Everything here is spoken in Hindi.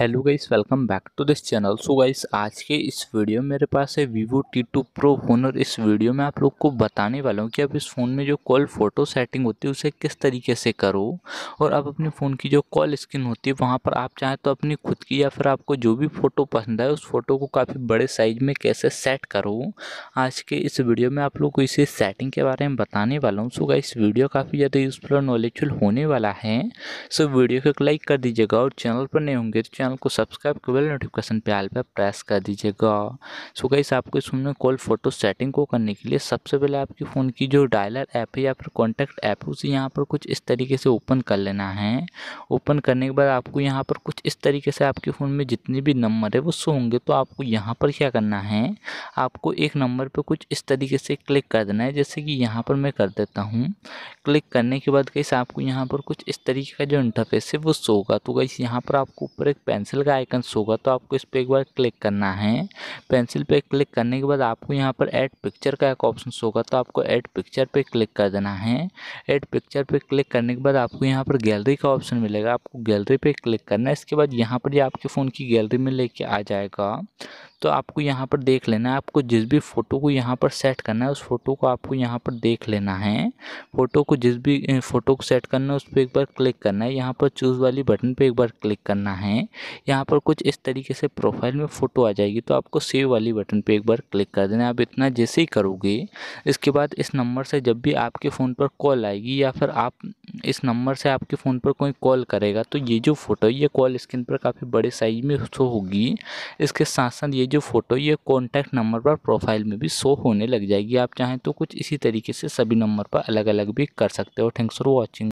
hello guys welcome back to this channel so guys आज के इस वीडियो में मेरे पास है Vivo T two pro phone और इस वीडियो में आप लोग को बताने वाला हूँ कि आप इस फ़ोन में जो कॉल फ़ोटो सेटिंग होती है उसे किस तरीके से करो और आप अपने फ़ोन की जो कॉल स्क्रीन होती है वहाँ पर आप चाहें तो अपनी खुद की या फिर आपको जो भी फ़ोटो पसंद आए उस फ़ोटो को काफ़ी बड़े साइज़ में कैसे सेट करो आज के इस वीडियो में आप लोग को इसे सेटिंग के बारे में बताने वाला हूँ सो गाइस वीडियो काफ़ी ज़्यादा यूज़फुल और नॉलेजफुल होने वाला है सो वीडियो को लाइक कर दीजिएगा और चैनल पर नहीं होंगे तो चैनल को सब्सक्राइब के बेल नोटिफिकेशन पे आल पर प्रेस कर दीजिएगा सो गई आपको इस फोन में कॉल फोटो सेटिंग को करने के लिए सबसे पहले आपके फ़ोन की जो डायलर ऐप है या फिर कॉन्टैक्ट ऐप है उसे यहाँ पर कुछ इस तरीके से ओपन कर लेना है ओपन करने के बाद आपको यहाँ पर कुछ इस तरीके से आपके फ़ोन में जितने भी नंबर है वो सो होंगे तो आपको यहाँ पर क्या करना है आपको एक नंबर पर कुछ इस तरीके से क्लिक कर देना है जैसे कि यहाँ पर मैं कर देता हूँ क्लिक करने के बाद कैसे आपको यहाँ पर कुछ इस तरीके का जो इंटरफेस है वो सो होगा तो कैसे यहाँ पर आपको ऊपर एक पेन पेंसिल का आइकन शो होगा तो आपको इस पर एक बार क्लिक करना है पेंसिल पे क्लिक करने के बाद आपको यहाँ पर ऐड पिक्चर का एक ऑप्शन शो होगा तो आपको ऐड पिक्चर पे क्लिक कर देना है ऐड पिक्चर पे क्लिक करने के बाद आपको यहाँ पर गैलरी का ऑप्शन मिलेगा आपको गैलरी पर क्लिक करना है इसके बाद यहाँ पर ये आपके फ़ोन की गैलरी में लेके आ जाएगा तो आपको यहाँ पर देख लेना है आपको जिस भी फ़ोटो को यहाँ पर सेट करना है उस फ़ोटो को आपको यहाँ पर देख लेना है फ़ोटो को जिस भी फ़ोटो को सेट करना है उस पर एक बार क्लिक करना है यहाँ पर चूज़ वाली बटन पर एक बार क्लिक करना है यहाँ पर कुछ इस तरीके से प्रोफाइल में फ़ोटो आ जाएगी तो आपको सेव वाली बटन पर एक बार क्लिक कर देना है आप इतना जैसे ही करोगे इसके बाद इस नंबर से जब भी आपके फ़ोन पर कॉल आएगी या फिर आप इस नंबर से आपके फ़ोन पर कोई कॉल करेगा तो ये जो फ़ोटो है ये कॉल स्क्रीन पर काफ़ी बड़े साइज में होगी इसके साथ साथ ये जो फ़ोटो ये कॉन्टैक्ट नंबर पर प्रोफाइल में भी शो होने लग जाएगी आप चाहें तो कुछ इसी तरीके से सभी नंबर पर अलग अलग भी कर सकते हो थैंक्स फॉर वॉचिंग